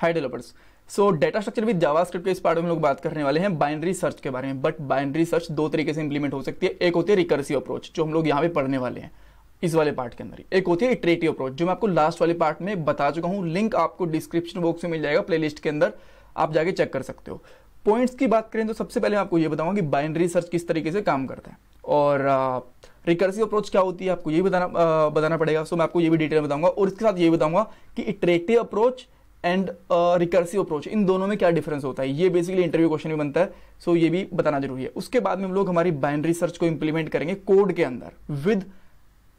High developers so data structure with JavaScript के इस part में लोग बात करने वाले हैं बाइनरी सर्च के बारे में बट बाइनरी सर्च दो तरीके से इंप्लीमेंट हो सकती है एक होती है रिकर्सिव अप्रोच जो हम लोग यहाँ पे पढ़ने वाले हैं इस वाले पार्ट के अंदर एक होती है इटरेटिव अप्रोच जो मैं आपको लास्ट वाले पार्ट में बता चुका हूँ लिंक आपको डिस्क्रिप्शन बॉक्स में मिल जाएगा प्ले के अंदर आप जाके चेक कर सकते हो पॉइंट्स की बात करें तो सबसे पहले मैं आपको ये बताऊंगा कि बाइनरी सर्च किस तरीके से काम करता है और रिकर्सिव अप्रोच क्या होती है आपको ये बताना बताना पड़ेगा सो मैं आपको ये भी डिटेल बताऊंगा और इसके साथ ये बताऊंगा कि iterative approach and recursive approach इन दोनों में क्या डिफरेंस होता है ये बेसिकली इंटरव्यू क्वेश्चन भी बनता है सो so ये भी बताना जरूरी है उसके बाद में हम लोग हमारी बाइनरी सर्च को इंप्लीमेंट करेंगे कोड के अंदर विद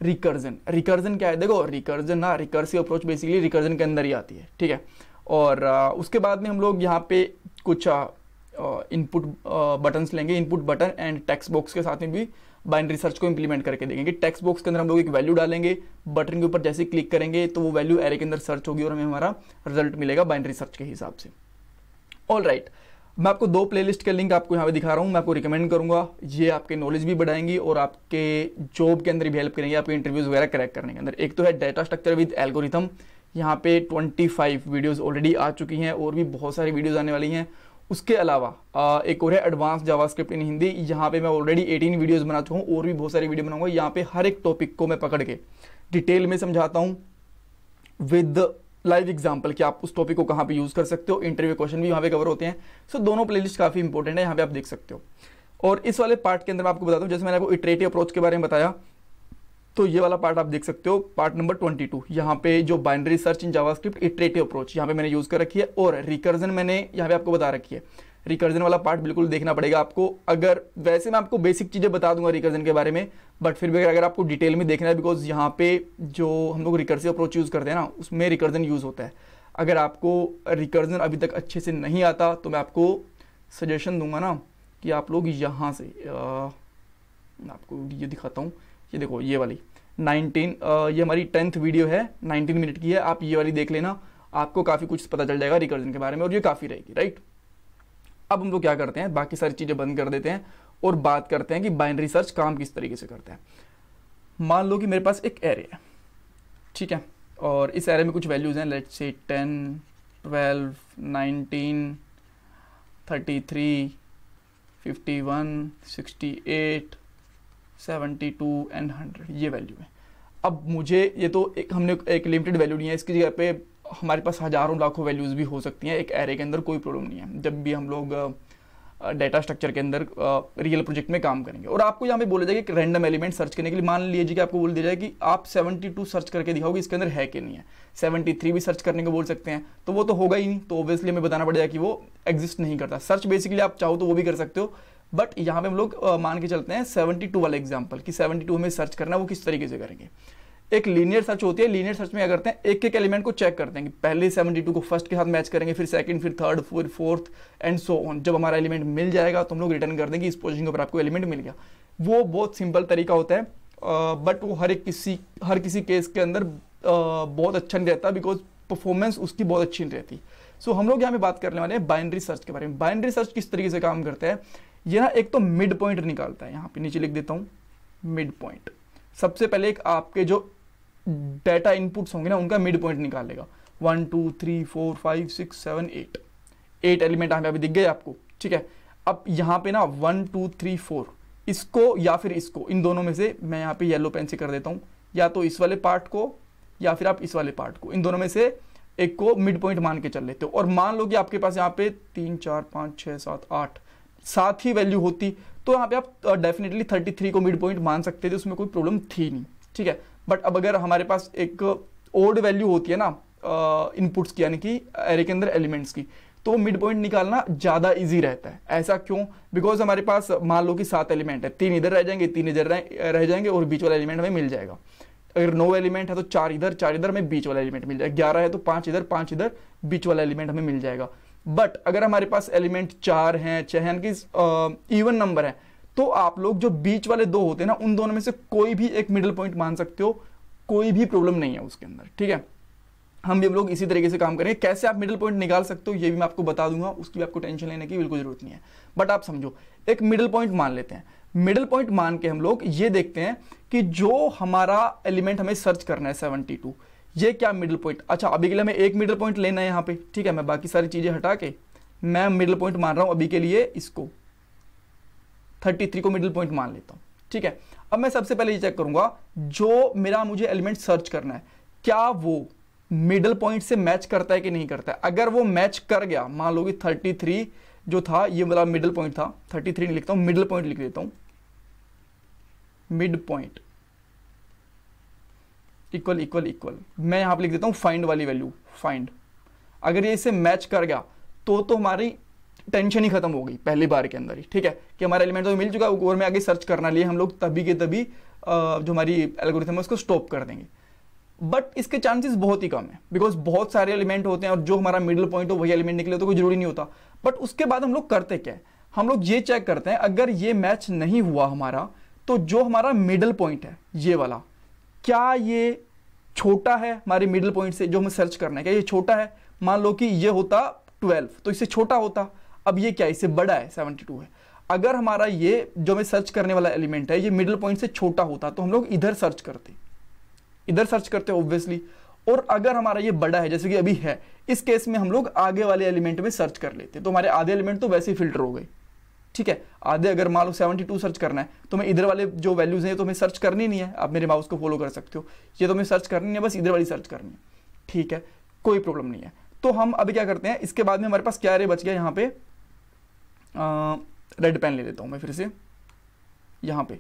रिकर्जन रिकर्जन क्या है देखो रिकर्जन ना रिकर्सिव अप्रोच बेसिकली रिकर्जन के अंदर ही आती है ठीक है और uh, उसके बाद में हम लोग यहाँ पे कुछ इनपुट बटन्स लेंगे input button and text box के साथ में भी बाइनरी सर्च को इंप्लीमेंट करके देखेंगे टेक्स्ट बॉक्स के अंदर हम लोग एक वैल्यू डालेंगे बटन के ऊपर जैसे क्लिक करेंगे तो वो वैल्यू एरे के अंदर सर्च होगी और हमें हमारा रिजल्ट मिलेगा बाइनरी सर्च के हिसाब से ऑल राइट right. मैं आपको दो प्लेलिस्ट के लिंक आपको यहाँ पे दिखा रहा हूँ मैं आपको रिकमेंड करूंगा ये आपके नॉलेज भी बढ़ाएंगी और आपके जॉब के अंदर भी हेल्प करेंगे आपके इंटरव्यूज़ वगैरह क्रैक करने के अंदर एक तो है डाटा स्ट्रक्चर विद एल्गोरिथम यहाँ पे 25 वीडियोस ऑलरेडी आ चुकी हैं और भी बहुत सारी वीडियोस आने वाली हैं उसके अलावा एक और है एडवांस जावास्क्रिप्ट इन हिंदी यहाँ पे मैं ऑलरेडी 18 वीडियोस बना चुका हूँ और भी बहुत सारी वीडियो बनाऊंगा यहाँ पे हर एक टॉपिक को मैं पकड़ के डिटेल में समझाता हूँ विद लाइव एग्जाम्पल कि आप उस टॉपिक को कहाँ पे यूज़ कर सकते हो इंटरव्यू क्वेश्चन भी यहाँ पे कवर होते हैं सो so, दोनों प्लेलिस्ट काफ़ी इंपॉर्टेंट है यहाँ पे आप देख सकते हो और इस वाले पार्ट के अंदर मैं आपको बताता हूँ जैसे मैंने आपको इटरेटिव अप्रोच के बारे में बताया तो ये वाला पार्ट आप देख सकते हो पार्ट नंबर 22 टू यहाँ पे जो binary search in JavaScript iterative approach यहाँ पे मैंने यूज़ कर रखी है और रिकर्जन मैंने यहाँ पे आपको बता रखी है रिकर्जन वाला पार्ट बिल्कुल देखना पड़ेगा आपको अगर वैसे मैं आपको बेसिक चीज़ें बता दूंगा रिकर्जन के बारे में बट फिर भी अगर आपको डिटेल में देखना है बिकॉज यहाँ पे जो हम लोग रिकर्सिव अप्रोच यूज़ करते हैं ना उसमें रिकर्जन यूज़ होता है अगर आपको रिकर्जन अभी तक अच्छे से नहीं आता तो मैं आपको सजेशन दूंगा ना कि आप लोग यहाँ से आपको ये दिखाता हूँ ये देखो ये वाली 19 ये हमारी टेंथ वीडियो है 19 मिनट की है आप ये वाली देख लेना आपको काफ़ी कुछ पता चल जाएगा रिकर्जन के बारे में और ये काफ़ी रहेगी राइट अब हम लोग क्या करते हैं बाकी सारी चीज़ें बंद कर देते हैं और बात करते हैं कि बाइनरी सर्च काम किस तरीके से करते हैं मान लो कि मेरे पास एक एरे है ठीक है और इस एरे में कुछ वैल्यूज़ हैं let's say ten twelve nineteen thirty three fifty one sixty eight seventy two and hundred ये वैल्यू है अब मुझे ये तो एक हमने एक लिमिटेड वैल्यू लिया है इसकी जगह पे हमारे पास हज़ारों लाखों वैल्यूज़ भी हो सकती हैं एक एरे के अंदर कोई प्रॉब्लम नहीं है जब भी हम लोग डाटा स्ट्रक्चर के अंदर रियल प्रोजेक्ट में काम करेंगे और आपको यहाँ पे बोला जाएगा कि रैंडम एलिमेंट सर्च करने के लिए मान लीजिए कि आपको बोल दिया जाए कि आप 72 सर्च करके दिखाओगे इसके अंदर है कि नहीं है 73 भी सर्च करने को बोल सकते हैं तो वो तो होगा ही नहीं तो ऑब्वियसली हमें बताना पड़ेगा कि वो एग्जिस्ट नहीं करता सर्च बेसिकली आप चाहो तो वो भी कर सकते हो बट यहाँ पे हम लोग मान के चलते हैं 72 वाला एग्जाम्पल कि 72 हमें सर्च करना है वो किस तरीके से करेंगे एक लीनियर सर्च होती है लीनियर सर्च में क्या करते हैं एक एक एलिमेंट को चेक करते हैं पहले पहले 72 को फर्स्ट के साथ मैच करेंगे फिर सेकंड फिर थर्ड फिर फोर्थ एंड सो ऑन जब हमारा एलिमेंट मिल जाएगा तो हम लोग रिटर्न कर देंगे इस पोजिशन के ऊपर आपको एलिमेंट मिल गया वो बहुत सिंपल तरीका होता है बट वो हर एक किसी हर किसी केस के अंदर बहुत अच्छा नहीं रहता बिकॉज परफॉर्मेंस उसकी बहुत अच्छी नहीं रहती सो so, हम लोग यहाँ पे बात करने वाले हैं बाइंड्री सर्च के बारे में बाइंड्री सर्च किस तरीके से काम करता है ये ना एक तो मिड पॉइंट निकालता है यहाँ पे नीचे लिख देता हूँ मिड पॉइंट सबसे पहले एक आपके जो डाटा इनपुट्स होंगे ना उनका मिड पॉइंट निकाल लेगा one two three four five six seven eight eight element यहाँ पे अभी दिख गए आपको ठीक है अब यहाँ पे ना वन टू थ्री फोर इसको या फिर इसको इन दोनों में से मैं यहाँ पे येलो पेन से कर देता हूँ या तो इस वाले पार्ट को या फिर आप इस वाले पार्ट को इन दोनों में से एक को मिड पॉइंट मान के चल लेते हो और मान लो कि आपके पास यहाँ पे तीन चार पाँच छः सात आठ साथ ही वैल्यू होती तो यहाँ पे आप डेफिनेटली थर्टी थ्री को मिड पॉइंट मान सकते थे तो उसमें कोई प्रॉब्लम थी नहीं ठीक है बट अब अगर हमारे पास एक ओल्ड वैल्यू होती है ना इनपुट्स की यानी कि एरे के अंदर एलिमेंट्स की तो मिड पॉइंट निकालना ज़्यादा इजी रहता है ऐसा क्यों बिकॉज हमारे पास मान लो कि सात एलिमेंट है तीन इधर रह जाएंगे तीन इधर रह जाएंगे और बीच वाला एलिमेंट हमें मिल जाएगा अगर नौ एलिमेंट है तो चार इधर चार इधर हमें बीच वाला एलिमेंट मिल जाएगा ग्यारह है तो पाँच इधर पाँच इधर बीच वाला एलिमेंट हमें मिल जाएगा बट अगर हमारे पास एलिमेंट चार हैं छह कि इवन नंबर है तो आप लोग जो बीच वाले दो होते हैं ना उन दोनों में से कोई भी एक मिडिल पॉइंट मान सकते हो कोई भी प्रॉब्लम नहीं है उसके अंदर ठीक है हम भी हम लोग इसी तरीके से काम करेंगे कैसे आप मिडिल पॉइंट निकाल सकते हो ये भी मैं आपको बता दूंगा उसकी भी आपको टेंशन लेने की बिल्कुल जरूरत नहीं है बट आप समझो एक मिडिल पॉइंट मान लेते हैं मिडिल पॉइंट मान के हम लोग ये देखते हैं कि जो हमारा एलिमेंट हमें सर्च करना है सेवनटी टू ये क्या मिडिल पॉइंट अच्छा अभी के लिए हमें एक मिडिल पॉइंट लेना है यहाँ पे ठीक है मैं बाकी सारी चीज़ें हटा के मैं मिडिल पॉइंट मान रहा हूँ अभी के लिए इसको 33 को मिडिल पॉइंट मान लेता हूँ ठीक है अब मैं सबसे पहले ये चेक करूंगा जो मेरा मुझे एलिमेंट सर्च करना है क्या वो मिडिल पॉइंट से मैच करता है कि नहीं करता है अगर वो मैच कर गया मान लो कि थर्टी जो था ये मेरा मिडिल पॉइंट था थर्टी थ्री लिखता हूँ मिडिल पॉइंट लिख देता हूँ mid point equal equal equal मैं यहाँ पर लिख देता हूँ फाइंड वाली वैल्यू फाइंड अगर ये इसे मैच कर गया तो तो हमारी टेंशन ही खत्म हो गई पहली बार के अंदर ही ठीक है कि हमारा एलिमेंट तो मिल चुका है और में आगे सर्च करना लिए हम लोग तभी के तभी जो हमारी एल्गोरिथम है उसको स्टॉप कर देंगे बट इसके चांसेस बहुत ही कम है बिकॉज बहुत सारे एलिमेंट होते हैं और जो हमारा मिडिल पॉइंट हो वही एलिमेंट निकले तो कोई जरूरी नहीं होता बट उसके बाद हम लोग करते क्या है हम लोग ये चेक करते हैं अगर ये मैच नहीं हुआ हमारा तो जो हमारा मिडल पॉइंट है ये वाला क्या ये छोटा है हमारे मिडिल पॉइंट से जो हमें सर्च करना है क्या ये छोटा है मान लो कि ये होता 12 तो इससे छोटा होता अब ये क्या इससे बड़ा है 72 है अगर हमारा ये जो हमें सर्च करने वाला एलिमेंट है ये मिडिल पॉइंट से छोटा होता तो हम लोग इधर सर्च करते इधर सर्च करते ऑब्वियसली और अगर हमारा ये बड़ा है जैसे कि अभी है इस केस में हम लोग आगे वाले एलिमेंट में सर्च कर लेते तो हमारे आधे एलिमेंट तो वैसे ही फिल्टर हो गए ठीक है आधे अगर मान लो सेवेंटी टू सर्च करना है तो मैं इधर वाले जो वैल्यूज़ हैं तो मैं सर्च करनी नहीं है आप मेरे माउस को फॉलो कर सकते हो ये तो मैं सर्च करनी है बस इधर वाली सर्च करनी है ठीक है कोई प्रॉब्लम नहीं है तो हम अभी क्या करते हैं इसके बाद में हमारे पास क्या रे बच गया यहाँ पे रेड पेन ले लेता हूँ मैं फिर से यहाँ पे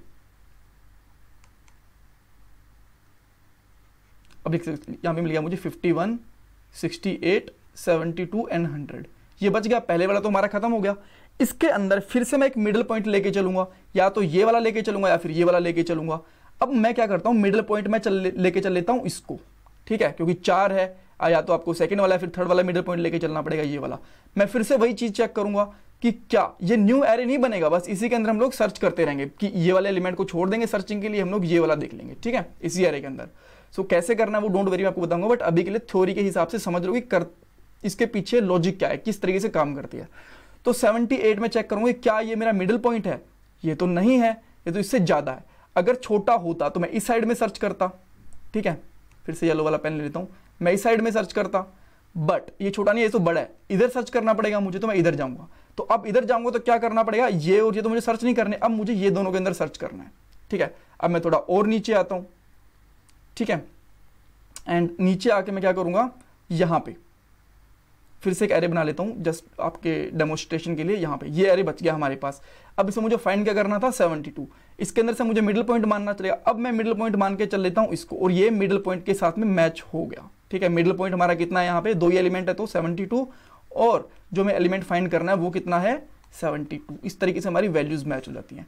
अब लिख यहाँ पे मिल गया मुझे fifty one sixty eight seventy two and hundred ये बच गया पहले वाला तो हमारा खत्म हो गया इसके अंदर फिर से मैं एक मिडिल पॉइंट लेके चलूंगा या तो ये वाला लेके चलूंगा या फिर ये वाला लेके चलूंगा अब मैं क्या करता हूँ मिडिल पॉइंट में लेके चल लेता हूँ इसको ठीक है क्योंकि चार है या तो आपको सेकंड वाला फिर थर्ड वाला मिडिल पॉइंट लेके चलना पड़ेगा ये वाला मैं फिर से वही चीज़ चेक करूंगा कि क्या ये न्यू एरे नहीं बनेगा बस इसी के अंदर हम लोग सर्च करते रहेंगे कि ये वाले एलिमेंट को छोड़ देंगे सर्चिंग के लिए हम लोग ये वाला देख लेंगे ठीक है इसी एरे के अंदर सो so, कैसे करना है वो डोंट वेरी मैं आपको बताऊंगा बट अभी के लिए थ्योरी के हिसाब से समझ लो कि कर इसके पीछे लॉजिक क्या है किस तरीके से काम करती है तो 78 में चेक करूंगी क्या ये मेरा मिडिल पॉइंट है ये तो नहीं है ये तो इससे ज़्यादा है अगर छोटा होता तो मैं इस साइड में सर्च करता ठीक है फिर से येलो वाला पेन ले लेता हूँ मैं इस साइड में सर्च करता बट ये छोटा नहीं ये तो बड़ा है इधर सर्च करना पड़ेगा मुझे तो मैं इधर जाऊंगा तो अब इधर जाऊंगा तो क्या करना पड़ेगा ये और ये तो मुझे सर्च नहीं करने अब मुझे ये दोनों के अंदर सर्च करना है ठीक है अब मैं थोड़ा और नीचे आता हूँ ठीक है एंड नीचे आके मैं क्या करूँगा यहाँ पर फिर से एक एरे बना लेता हूँ जस्ट आपके डेमोस्ट्रेशन के लिए यहाँ पे ये एरे बच गया हमारे पास अब इसमें मुझे फाइंड क्या करना था 72 इसके अंदर से मुझे मिडिल पॉइंट मानना चलेगा अब मैं मिडिल पॉइंट मान के चल लेता हूँ इसको और ये मिडिल पॉइंट के साथ में मैच हो गया ठीक है मिडिल पॉइंट हमारा कितना है यहाँ पे दो ही एलिमेंट है तो 72 और जो मैं एलिमेंट फाइंड करना है वो कितना है 72 इस तरीके से हमारी वैल्यूज मैच हो जाती हैं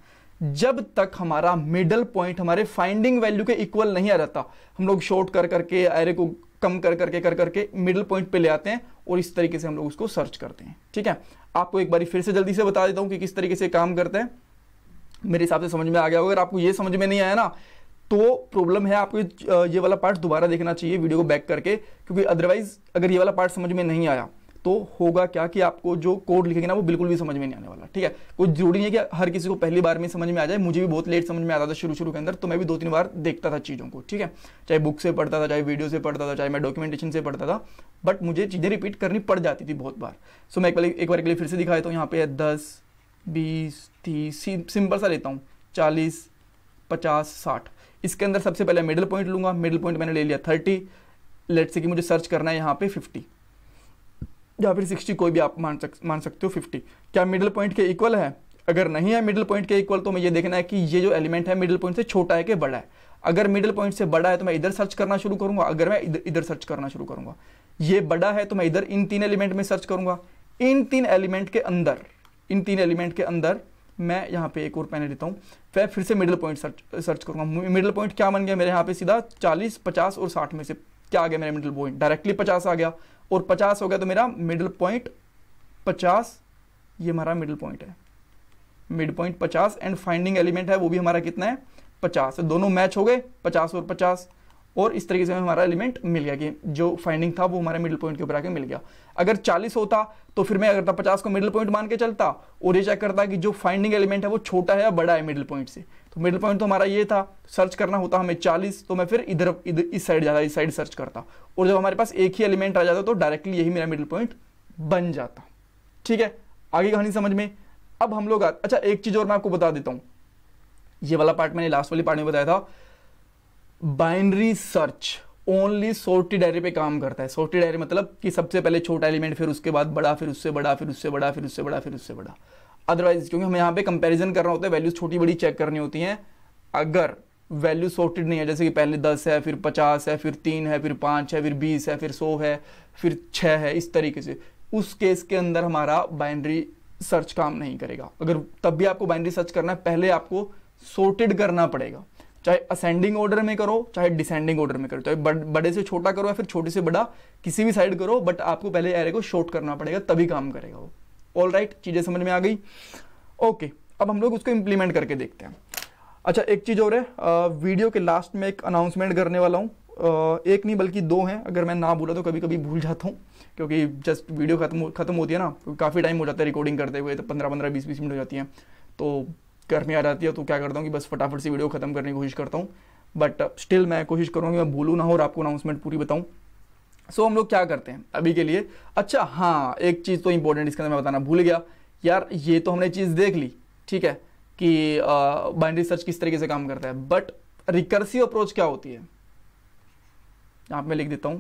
जब तक हमारा मिडल पॉइंट हमारे फाइंडिंग वैल्यू के इक्वल नहीं आ जाता हम लोग शॉर्ट कर करके एरे को कम कर करके कर करके मिडिल पॉइंट पे ले आते हैं और इस तरीके से हम लोग उसको सर्च करते हैं ठीक है आपको एक बार फिर से जल्दी से बता देता हूँ कि किस तरीके से काम करते हैं मेरे हिसाब से समझ में आ गया अगर आपको ये समझ में नहीं आया ना तो प्रॉब्लम है आपको ये वाला पार्ट दोबारा देखना चाहिए वीडियो को बैक करके क्योंकि अदरवाइज अगर ये वाला पार्ट समझ में नहीं आया तो होगा क्या कि आपको जो कोड लिखेंगे ना वो बिल्कुल भी समझ में नहीं आने वाला ठीक है कोई जरूरी नहीं है कि हर किसी को पहली बार में समझ में आ जाए मुझे भी बहुत लेट समझ में आता था शुरू शुरू के अंदर तो मैं भी दो तीन बार देखता था चीज़ों को ठीक है चाहे बुक से पढ़ता था चाहे वीडियो से पढ़ता था चाहे मैं डॉक्यूमेंटेशन से पढ़ता था बट मुझे चीज़ें रिपीट करनी पड़ जाती थी बहुत बार सो मैं एक बार एक बार के लिए फिर से दिखाया तो यहाँ पे दस बीस तीस सिंपल सा लेता हूँ चालीस पचास साठ इसके अंदर सबसे पहले मिडिल पॉइंट लूंगा मिडिल पॉइंट मैंने ले लिया थर्टी लेट से कि मुझे सर्च करना है यहाँ पे फिफ्टी या फिर सिक्सटी कोई भी आप मान सक मान सकते हो फिफ्टी क्या मिडिल पॉइंट के इक्वल है अगर नहीं है मिडिल पॉइंट के इक्वल तो मैं ये देखना है कि ये जो एलिमेंट है मिडिल पॉइंट से छोटा है कि बड़ा है अगर मिडिल पॉइंट से बड़ा है तो मैं इधर सर्च करना शुरू करूंगा अगर मैं इधर सर्च करना शुरू करूंगा ये बड़ा है तो मैं इधर इन तीन एलिमेंट में सर्च करूंगा इन तीन एलिमेंट के अंदर इन तीन एलिमेंट के अंदर मैं यहाँ पे एक और पहने देता हूँ फिर फिर से मिडिल पॉइंट सर्च सर्च करूंगा मिडिल पॉइंट क्या बन गया मेरे यहाँ पे सीधा 40, 50 और 60 में से क्या आ गया मेरा मिडिल पॉइंट डायरेक्टली 50 आ गया और पचास हो गया तो मेरा मिडिल पॉइंट पचास ये हमारा मिडिल पॉइंट है मिड पॉइंट पचास एंड फाइंडिंग एलिमेंट है वो भी हमारा कितना है पचास तो दोनों मैच हो गए पचास और पचास और इस तरीके से हमारा एलिमेंट मिल गया कि जो फाइंडिंग था वो हमारे मिडिल पॉइंट के ऊपर आके मिल गया अगर 40 होता तो फिर मैं अगर था 50 को मिडिल पॉइंट मान के चलता और ये चेक करता कि जो फाइंडिंग एलिमेंट है वो छोटा है या बड़ा है मिडिल पॉइंट से तो मिडिल पॉइंट तो हमारा ये था सर्च करना होता हमें चालीस तो मैं फिर इधर इधर इस साइड जाता इस साइड सर्च करता और जब हमारे पास एक ही एलिमेंट आ जाता तो डायरेक्टली यही मेरा मिडिल पॉइंट बन जाता ठीक है आगे कहानी समझ में अब हम लोग अच्छा एक चीज़ और मैं आपको बता देता हूँ ये वाला पार्ट मैंने लास्ट वाली पार्ट में बताया था binary search only sorted array पे काम करता है सोर्टेड एरे मतलब कि सबसे पहले छोटा एलिमेंट फिर उसके बाद बड़ा फिर उससे बड़ा फिर उससे बड़ा फिर उससे बड़ा फिर उससे बड़ा अदरवाइज क्योंकि हमें यहाँ पे कंपेरिजन करना होता है वैल्यूज छोटी बड़ी चेक करनी होती हैं अगर वैल्यू सोर्टेड नहीं है जैसे कि पहले दस है फिर पचास है फिर तीन है फिर पाँच है फिर बीस है फिर सौ है फिर छः है इस तरीके से उस केस के अंदर हमारा बाइनरी सर्च काम नहीं करेगा अगर तब भी आपको बाइनरी सर्च करना है पहले आपको सोर्टेड करना पड़ेगा चाहे असेंडिंग ऑर्डर में करो चाहे डिसेंडिंग ऑर्डर में करो चाहे बड़े से छोटा करो या फिर छोटे से बड़ा किसी भी साइड करो बट आपको पहले एरे को शॉर्ट करना पड़ेगा तभी काम करेगा वो ऑल राइट right, चीज़ें समझ में आ गई ओके okay, अब हम लोग उसको इम्प्लीमेंट करके देखते हैं अच्छा एक चीज़ और है आ, वीडियो के लास्ट में एक अनाउंसमेंट करने वाला हूँ एक नहीं बल्कि दो हैं अगर मैं ना बोला तो कभी कभी भूल जाता हूँ क्योंकि जस्ट वीडियो खत्म खत्म होती है ना तो काफ़ी टाइम हो जाता है रिकॉर्डिंग करते हुए तो पंद्रह पंद्रह बीस बीस मिनट हो जाती हैं तो गर्मी आ जाती है तो क्या करता हूँ कि बस फटाफट से वीडियो ख़त्म करने की कोशिश करता हूँ बट स्टिल uh, मैं कोशिश कि मैं भूलू ना हो और आपको अनाउंसमेंट पूरी बताऊँ सो so, हम लोग क्या करते हैं अभी के लिए अच्छा हाँ एक चीज़ तो इंपॉर्टेंट इसके अंदर मैं बताना भूल गया यार ये तो हमने चीज़ देख ली ठीक है कि बाइंड्री uh, सर्च किस तरीके से काम करता है बट रिकर्सिव अप्रोच क्या होती है आप मैं लिख देता हूं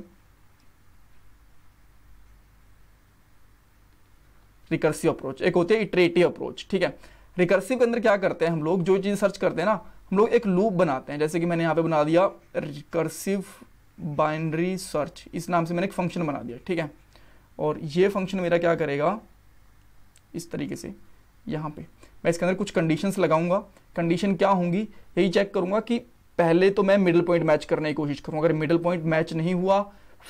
रिकर्सिव अप्रोच एक होती है इटरेटिव अप्रोच ठीक है रिकर्सिव के अंदर क्या करते हैं हम लोग जो चीज़ सर्च करते हैं ना हम लोग एक लूप बनाते हैं जैसे कि मैंने यहाँ पे बना दिया रिकर्सिव बाइनरी सर्च इस नाम से मैंने एक फंक्शन बना दिया ठीक है और ये फंक्शन मेरा क्या करेगा इस तरीके से यहाँ पे मैं इसके अंदर कुछ कंडीशंस लगाऊंगा कंडीशन क्या होंगी यही चेक करूंगा कि पहले तो मैं मिडिल पॉइंट मैच करने की कोशिश करूँगा अगर मिडिल पॉइंट मैच नहीं हुआ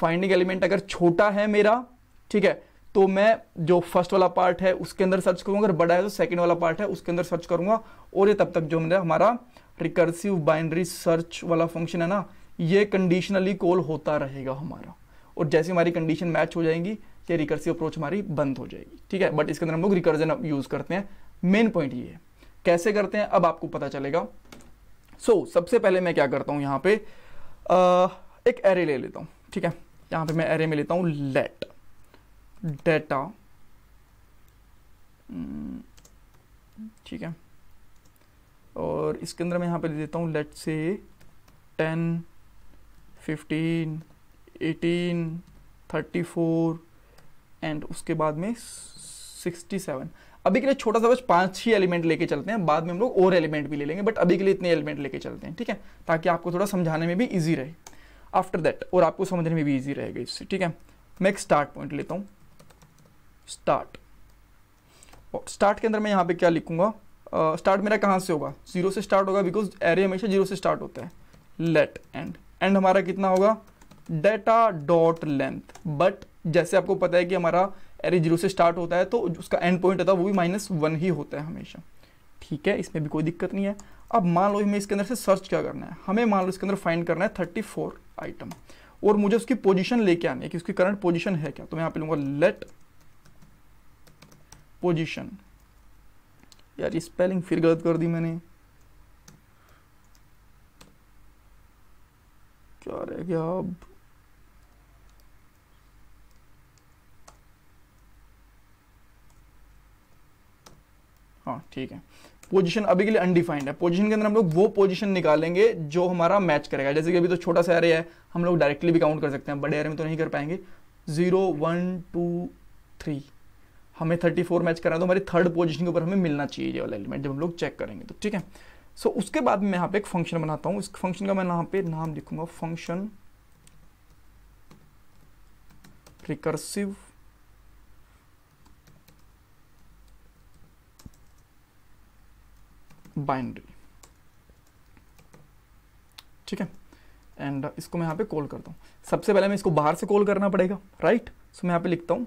फाइंडिंग एलिमेंट अगर छोटा है मेरा ठीक है तो मैं जो फर्स्ट वाला पार्ट है उसके अंदर सर्च करूंगा अगर बड़ा है तो सेकंड वाला पार्ट है उसके अंदर सर्च करूंगा और ये तब तक जो हमने हमारा रिकर्सिव बाइनरी सर्च वाला फंक्शन है ना ये कंडीशनली कॉल होता रहेगा हमारा और जैसे हमारी कंडीशन मैच हो जाएंगी ये रिकर्सिव अप्रोच हमारी बंद हो जाएगी ठीक है बट इसके अंदर हम लोग रिकर्जन यूज करते हैं मेन पॉइंट ये है कैसे करते हैं अब आपको पता चलेगा सो so, सबसे पहले मैं क्या करता हूँ यहाँ पे आ, एक एरे ले लेता हूँ ठीक है यहाँ पे मैं एरे में लेता हूँ लेट डेटा हम्म, ठीक है और इसके अंदर मैं यहाँ पे दे देता हूँ let's say ten fifteen eighteen thirty four and उसके बाद में सिक्सटी सेवन अभी के लिए छोटा सा बस पांच ही एलिमेंट लेके चलते हैं बाद में हम लोग और एलिमेंट भी ले लेंगे बट अभी के लिए इतने एलिमेंट लेके चलते हैं ठीक है ताकि आपको थोड़ा समझाने में भी ईजी रहे आफ्टर दैट और आपको समझने में भी ईजी रहेगा इससे ठीक है मैं एक स्टार्ट पॉइंट लेता हूँ स्टार्ट स्टार्ट के अंदर मैं यहाँ पे क्या लिखूंगा स्टार्ट uh, मेरा कहाँ से होगा जीरो से स्टार्ट होगा बिकॉज एरे हमेशा जीरो से स्टार्ट होता है लेट एंड एंड हमारा कितना होगा डेटा डॉट लेंथ बट जैसे आपको पता है कि हमारा एरे जीरो से स्टार्ट होता है तो उसका एंड पॉइंट होता है वो भी माइनस वन ही होता है हमेशा ठीक है इसमें भी कोई दिक्कत नहीं है अब मान लो हमें इसके अंदर से सर्च क्या करना है हमें मान लो इसके अंदर फाइंड करना है थर्टी फोर आइटम और मुझे उसकी पोजिशन लेके आनी है कि उसकी करंट पोजिशन है क्या तो मैं यहाँ पे लूँगा लेट पोजिशन यार स्पेलिंग फिर गलत कर दी मैंने क्या रह गया अब हाँ ठीक है पोजीशन अभी के लिए अनडिफाइंड है पोजीशन के अंदर हम लोग वो पोजीशन निकालेंगे जो हमारा मैच करेगा जैसे कि अभी तो छोटा सा एरे है हम लोग डायरेक्टली भी काउंट कर सकते हैं बड़े एरे में तो नहीं कर पाएंगे जीरो वन टू थ्री हमें 34 मैच करा तो हमारी थर्ड पोजीशन के ऊपर हमें मिलना चाहिए ये वाला एलिमेंट जब हम लोग चेक करेंगे तो ठीक है सो so, उसके बाद मैं यहाँ पे एक फंक्शन बनाता हूँ इस फंक्शन का मैं यहाँ पे नाम लिखूंगा फंक्शन रिकर्सिव बाइंड्री ठीक है एंड इसको मैं यहाँ पे कॉल करता हूँ सबसे पहले मैं इसको बाहर से कॉल करना पड़ेगा राइट सो so, मैं यहाँ पे लिखता हूँ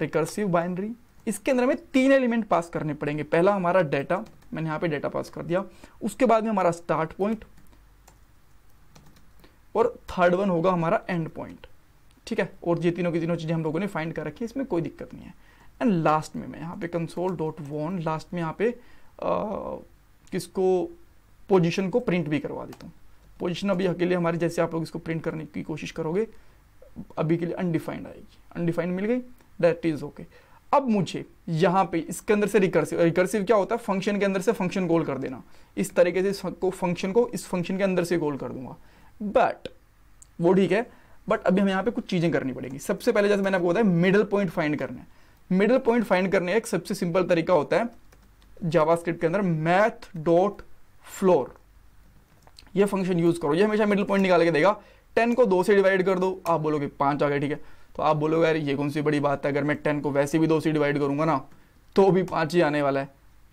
रिकर्सिव बाइनरी इसके अंदर हमें तीन एलिमेंट पास करने पड़ेंगे पहला हमारा डेटा मैंने यहाँ पे डेटा पास कर दिया उसके बाद में हमारा स्टार्ट पॉइंट और थर्ड वन होगा हमारा एंड पॉइंट ठीक है और ये तीनों की तीनों चीज़ें हम लोगों ने फाइंड कर रखी है इसमें कोई दिक्कत नहीं है एंड लास्ट में मैं यहाँ पे कंसोल डॉट वॉन लास्ट में यहाँ पे आ, किसको पोजिशन को प्रिंट भी करवा देता हूँ पोजिशन अभी अकेले हमारे जैसे आप लोग इसको प्रिंट करने की कोशिश करोगे अभी के लिए अनडिफाइंड आएगी अनडिफाइंड मिल गई दैट इज ओके अब मुझे यहाँ पे इसके अंदर से रिकर्सिव रिकर्सिव क्या होता है फंक्शन के अंदर से फंक्शन गोल कर देना इस तरीके से फंक्शन को इस फंक्शन के अंदर से गोल कर दूंगा बट वो ठीक है बट अभी हमें यहाँ पे कुछ चीज़ें करनी पड़ेगी सबसे पहले जैसे मैंने आपको बताया मिडल पॉइंट फाइंड करना है मिडल पॉइंट फाइंड करने का एक सबसे सिंपल तरीका होता है जावास्क्रिप्ट के अंदर मैथ डॉट फ्लोर यह फंक्शन यूज़ करो ये हमेशा मिडल पॉइंट निकाल के देगा टेन को दो से डिवाइड कर दो आप बोलोगे पाँच आ गए ठीक है तो आप बोलोगे यार ये कौन सी बड़ी बात है अगर मैं टेन को वैसे भी दो से डिवाइड करूंगा ना तो भी पांच ही आने वाला है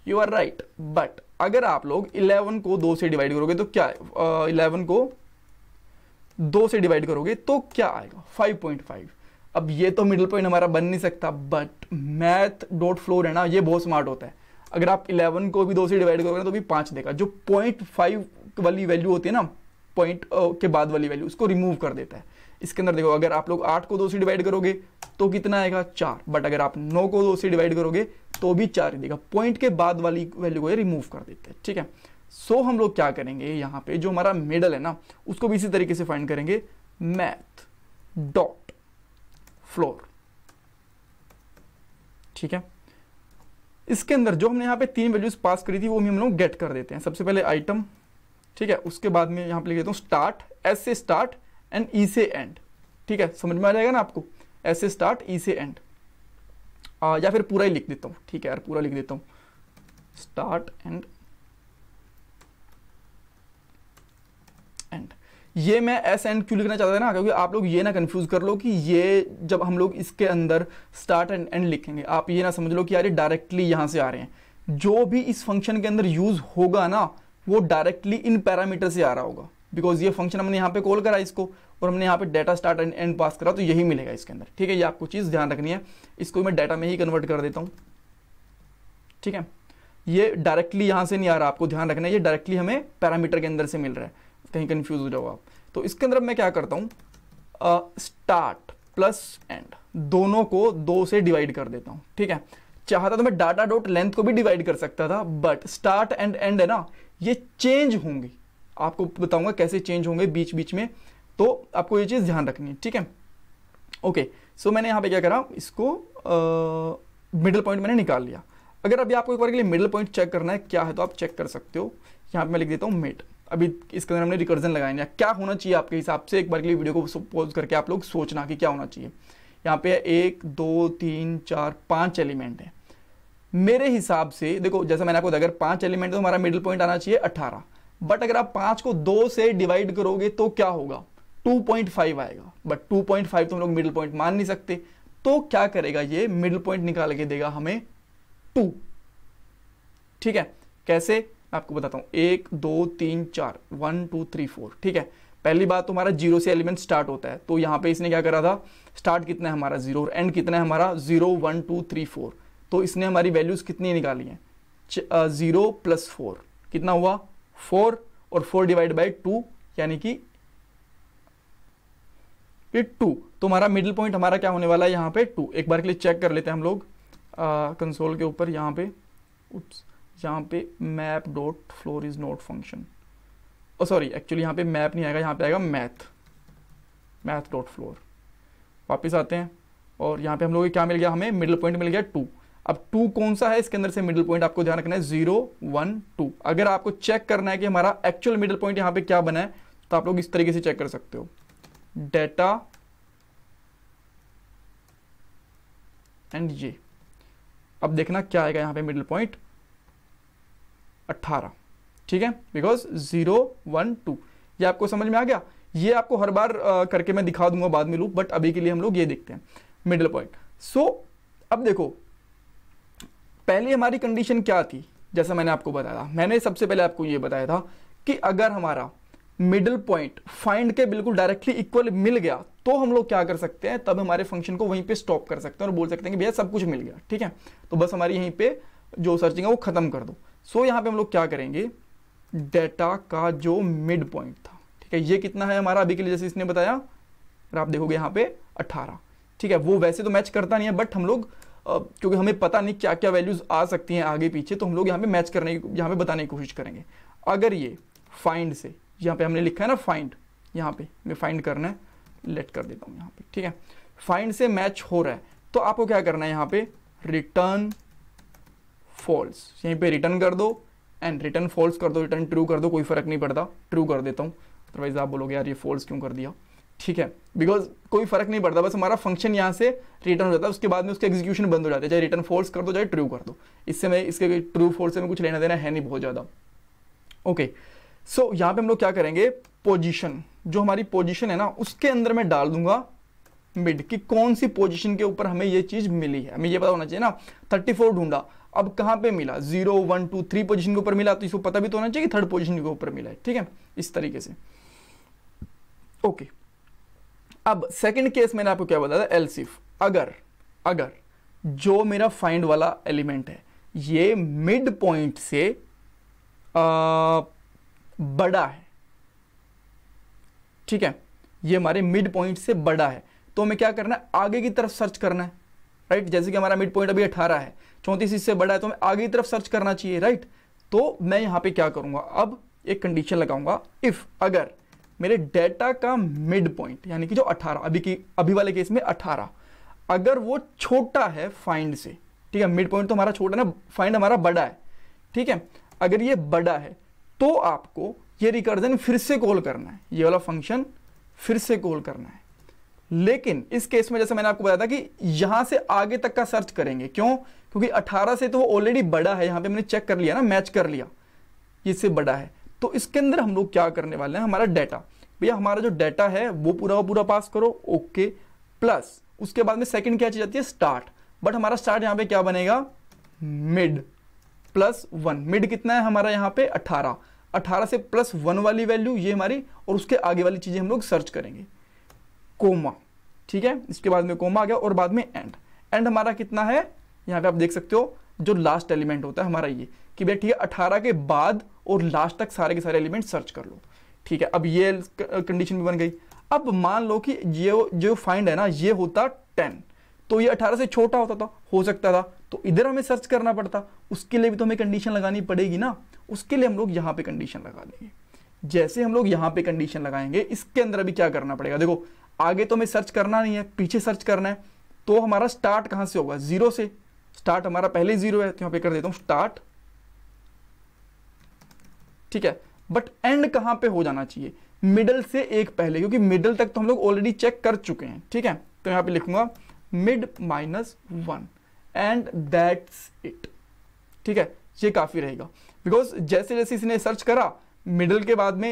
यू आर राइट बट अगर आप लोग इलेवन को दो से डिवाइड करोगे तो क्या इलेवन को दो से डिवाइड करोगे तो क्या आएगा फाइव पॉइंट फाइव अब ये तो मिडिल पॉइंट हमारा बन नहीं सकता बट मैथ डॉट फ्लोर है ना ये बहुत स्मार्ट होता है अगर आप 11 को भी दो से डिवाइड करोगे तो भी पांच देगा जो पॉइंट फाइव वाली वैल्यू होती है ना पॉइंट के बाद वाली वैल्यू उसको रिमूव कर देता है इसके अंदर देखो अगर आप लोग आठ को दो से डिवाइड करोगे तो कितना आएगा चार बट अगर आप नौ को दो से डिवाइड करोगे तो भी चार ही देगा पॉइंट के बाद वाली वैल्यू को ये रिमूव कर देते हैं ठीक है सो so, हम लोग क्या करेंगे यहाँ पे जो हमारा मिडल है ना उसको भी इसी तरीके से फाइंड करेंगे मैथ डॉट फ्लोर ठीक है इसके अंदर जो हमने यहाँ पे तीन वैल्यूज पास करी थी वो भी हम लोग गेट कर देते हैं सबसे पहले आइटम ठीक है उसके बाद में यहाँ पे लिख देता हूँ स्टार्ट एस से स्टार्ट एंड ई e से एंड ठीक है समझ में आ जाएगा ना आपको एस से स्टार्ट ई e से एंड या फिर पूरा ही लिख देता हूँ ठीक है यार पूरा लिख देता हूँ स्टार्ट एंड एंड ये मैं एस एंड क्यों लिखना चाहता था ना क्योंकि आप लोग ये ना कंफ्यूज कर लो कि ये जब हम लोग इसके अंदर स्टार्ट एंड एंड लिखेंगे आप ये ना समझ लो कि यार ये डायरेक्टली यहाँ से आ रहे हैं जो भी इस फंक्शन के अंदर यूज़ होगा ना वो डायरेक्टली इन पैरामीटर से आ रहा होगा बिकॉज ये फंक्शन हमने यहाँ पे कॉल करा इसको और हमने यहाँ पे data start end end pass करा तो यही मिलेगा इसके अंदर ठीक है ये आपको चीज़ ध्यान रखनी है इसको मैं डाटा में ही कन्वर्ट कर देता हूँ ठीक है ये डायरेक्टली यहाँ से नहीं आ रहा आपको ध्यान रखना है ये डायरेक्टली हमें पैरामीटर के अंदर से मिल रहा है कहीं कन्फ्यूज हो जाओ आप तो इसके अंदर मैं क्या करता हूँ स्टार्ट प्लस एंड दोनों को दो से डिवाइड कर देता हूँ ठीक है चाहता तो मैं डाटा डॉट लेंथ को भी डिवाइड कर सकता था बट स्टार्ट एंड एंड है ना ये चेंज होंगी आपको बताऊंगा कैसे चेंज होंगे बीच बीच में तो आपको ये चीज़ ध्यान रखनी है ठीक है ओके सो मैंने यहाँ पे क्या करा इसको मिडिल पॉइंट मैंने निकाल लिया अगर अभी आपको एक बार के लिए मिडिल पॉइंट चेक करना है क्या है तो आप चेक कर सकते हो यहाँ पे मैं लिख देता हूँ मिड अभी इसके अंदर हमने रिकर्जन लगाया नहीं क्या होना चाहिए आपके हिसाब से एक बार के लिए वीडियो को पोज करके आप लोग सोचना कि क्या होना चाहिए यहाँ पे एक दो तीन चार पाँच एलिमेंट है मेरे हिसाब से देखो जैसा मैंने आपको अगर पाँच एलिमेंट तो हमारा मिडिल पॉइंट आना चाहिए अट्ठारह बट अगर आप पांच को दो से डिवाइड करोगे तो क्या होगा 2.5 आएगा बट 2.5 तो हम लोग मिडिल पॉइंट मान नहीं सकते तो क्या करेगा ये मिडिल पॉइंट निकाल के देगा हमें टू ठीक है कैसे मैं आपको बताता हूं एक दो तीन चार वन टू थ्री फोर ठीक है पहली बात तो हमारा जीरो से एलिमेंट स्टार्ट होता है तो यहां पे इसने क्या करा था स्टार्ट कितना है हमारा जीरो और एंड कितना है हमारा zero one two three four तो इसने हमारी वैल्यूज कितनी निकाली है जीरो प्लस फोर कितना हुआ फोर और फोर डिवाइड बाई टू यानी कि टू तो हमारा मिडिल पॉइंट हमारा क्या होने वाला है यहां पे टू एक बार के लिए चेक कर लेते हैं हम लोग कंसोल के ऊपर यहां पे यहां पे map dot floor is not function sorry actually यहां पे मैप नहीं आएगा यहां पे आएगा मैथ मैथ डॉट फ्लोर वापस आते हैं और यहां पे हम लोग क्या मिल गया हमें मिडिल पॉइंट मिल गया टू अब टू कौन सा है इसके अंदर से मिडिल पॉइंट आपको ध्यान रखना है जीरो वन टू अगर आपको चेक करना है कि हमारा एक्चुअल मिडिल पॉइंट यहां पे क्या बना है तो आप लोग इस तरीके से चेक कर सकते हो डेटा एंड ये अब देखना क्या आएगा यहां पे मिडिल पॉइंट अट्ठारह ठीक है बिकॉज जीरो वन टू ये आपको समझ में आ गया ये आपको हर बार करके मैं दिखा दूंगा बाद में लू बट अभी के लिए हम लोग ये देखते हैं मिडिल पॉइंट सो अब देखो पहले हमारी कंडीशन क्या थी जैसा मैंने आपको बताया था मैंने सबसे पहले आपको ये बताया था कि अगर हमारा मिडल पॉइंट फाइंड के बिल्कुल डायरेक्टली इक्वल मिल गया तो हम लोग क्या कर सकते हैं तब हमारे फंक्शन को वहीं पे स्टॉप कर सकते हैं और बोल सकते हैं कि भैया सब कुछ मिल गया ठीक है तो बस हमारी यहीं पे जो सर्चिंग है वो खत्म कर दो सो so, यहां पे हम लोग क्या करेंगे डेटा का जो मिड पॉइंट था ठीक है ये कितना है हमारा अभी के लिए जैसे इसने बताया और आप देखोगे यहाँ पे अट्ठारह ठीक है वो वैसे तो मैच करता नहीं है बट हम लोग क्योंकि हमें पता नहीं क्या क्या वैल्यूज़ आ सकती हैं आगे पीछे तो हम लोग यहाँ पे मैच करने की यहाँ पे बताने की कोशिश करेंगे अगर ये फाइंड से यहाँ पे हमने लिखा है ना फाइंड यहाँ पे मैं फाइंड करना है लेट कर देता हूँ यहाँ पे ठीक है फाइंड से मैच हो रहा है तो आपको क्या करना है यहाँ पे रिटर्न फॉल्स यहीं पे रिटर्न कर दो एंड रिटर्न फॉल्स कर दो रिटर्न ट्रू कर दो कोई फर्क नहीं पड़ता ट्रू कर देता हूँ अदरवाइज आप बोलोगे यार ये फॉल्स क्यों कर दिया ठीक है बिकॉज कोई फर्क नहीं पड़ता बस हमारा फंक्शन यहाँ से रिटर्न हो जाता है उसके बाद में उसके एग्जीक्यूशन बंद हो जाता है चाहे रिटर्न फोर्स कर दो चाहे ट्रू कर दो इससे मैं इसके ट्रू फोर्स से में कुछ लेना देना है नहीं बहुत ज़्यादा ओके सो यहाँ पे हम लोग क्या करेंगे पोजिशन जो हमारी पोजिशन है ना उसके अंदर मैं डाल दूंगा मिड कि कौन सी पोजिशन के ऊपर हमें ये चीज मिली है हमें ये पता होना चाहिए ना 34 ढूंढा अब कहाँ पे मिला zero one two three position के ऊपर मिला तो इसको पता भी तो होना चाहिए कि थर्ड पोजिशन के ऊपर मिला है ठीक है इस तरीके से ओके okay. अब सेकंड केस मैंने आपको क्या बताया था एलसीफ अगर अगर जो मेरा फाइंड वाला एलिमेंट है ये मिड पॉइंट से आ, बड़ा है ठीक है ये हमारे मिड पॉइंट से बड़ा है तो हमें क्या करना है आगे की तरफ सर्च करना है राइट जैसे कि हमारा मिड पॉइंट अभी अठारह है चौंतीस इससे बड़ा है तो हमें आगे की तरफ सर्च करना चाहिए राइट तो मैं यहां पे क्या करूंगा अब एक कंडीशन लगाऊंगा इफ़ अगर मेरे डेटा का मिड पॉइंट यानी कि जो 18 अभी की अभी वाले केस में 18 अगर वो छोटा है फाइंड से ठीक है मिड पॉइंट तो हमारा छोटा ना फाइंड हमारा बड़ा है ठीक है अगर ये बड़ा है तो आपको ये रिकर्जन फिर से कॉल करना है ये वाला फंक्शन फिर से कॉल करना है लेकिन इस केस में जैसे मैंने आपको बताया था कि यहां से आगे तक का सर्च करेंगे क्यों क्योंकि 18 से तो वो ऑलरेडी बड़ा है यहां पे मैंने चेक कर लिया ना मैच कर लिया इससे बड़ा है तो इसके अंदर हम लोग क्या करने वाले हैं हमारा डाटा भैया हमारा जो डाटा है वो पूरा का पूरा पास करो ओके प्लस उसके बाद में सेकंड क्या चीज आती है स्टार्ट बट हमारा स्टार्ट यहाँ पे क्या बनेगा मिड प्लस वन मिड कितना है हमारा यहाँ पे अठारह अठारह से प्लस वन वाली वैल्यू ये हमारी और उसके आगे वाली चीजें हम लोग सर्च करेंगे कोमा ठीक है इसके बाद में कोमा आ गया और बाद में एंड एंड हमारा कितना है यहाँ पे आप देख सकते हो जो लास्ट एलिमेंट होता है हमारा ये कि भैया ठीक है अठारह के बाद और लास्ट तक सारे के सारे एलिमेंट सर्च कर लो ठीक है अब ये कंडीशन भी बन गई अब मान लो कि ये जो फाइंड है ना ये होता टेन तो ये अठारह से छोटा होता था हो सकता था तो इधर हमें सर्च करना पड़ता उसके लिए भी तो हमें कंडीशन लगानी पड़ेगी ना उसके लिए हम लोग यहाँ पे कंडीशन लगा देंगे जैसे हम लोग यहाँ पे कंडीशन लगाएंगे इसके अंदर अभी क्या करना पड़ेगा देखो आगे तो हमें सर्च करना नहीं है पीछे सर्च करना है तो हमारा स्टार्ट कहाँ से होगा जीरो से स्टार्ट हमारा पहले जीरो है तो यहाँ पे कर देता हूँ स्टार्ट ठीक है बट एंड कहां पे हो जाना चाहिए मिडल से एक पहले क्योंकि मिडल तक तो हम लोग ऑलरेडी चेक कर चुके हैं ठीक है तो यहां पे लिखूंगा mid minus one and that's it ठीक है ये काफ़ी रहेगा बिकॉज जैसे जैसे इसने सर्च करा मिडल के बाद में